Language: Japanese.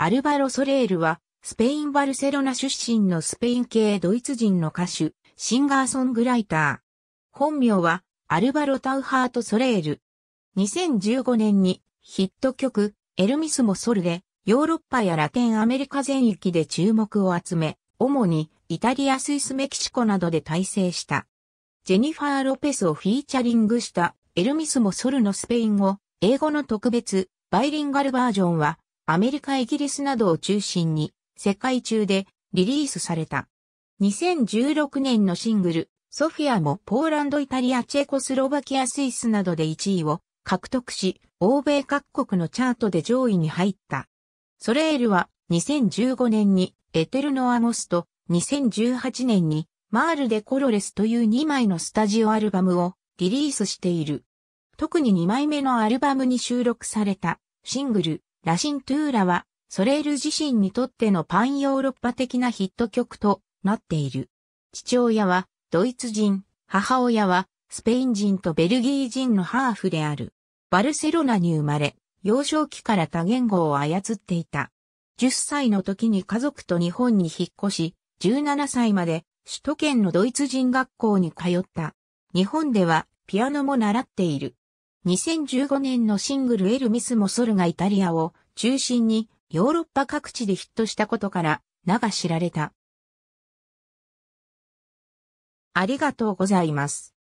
アルバロ・ソレールは、スペイン・バルセロナ出身のスペイン系ドイツ人の歌手、シンガーソングライター。本名は、アルバロ・タウハート・ソレール。2015年にヒット曲、エルミスモ・ソルで、ヨーロッパやラテンアメリカ全域で注目を集め、主にイタリア、スイス、メキシコなどで大成した。ジェニファー・ロペスをフィーチャリングしたエルミスモ・ソルのスペイン語、英語の特別、バイリンガルバージョンはアメリカ、イギリスなどを中心に世界中でリリースされた。2016年のシングル、ソフィアもポーランド、イタリア、チェコスロバキア、スイスなどで1位を獲得し、欧米各国のチャートで上位に入った。ソレールは2015年にエテルノアモスと2018年にマールデコロレスという2枚のスタジオアルバムをリリースしている。特に2枚目のアルバムに収録されたシングルラシントゥーラは、ソレール自身にとってのパンヨーロッパ的なヒット曲となっている。父親はドイツ人、母親はスペイン人とベルギー人のハーフである。バルセロナに生まれ、幼少期から多言語を操っていた。10歳の時に家族と日本に引っ越し、17歳まで首都圏のドイツ人学校に通った。日本ではピアノも習っている。2015年のシングルエルミスもソルがイタリアを中心にヨーロッパ各地でヒットしたことから名が知られた。ありがとうございます。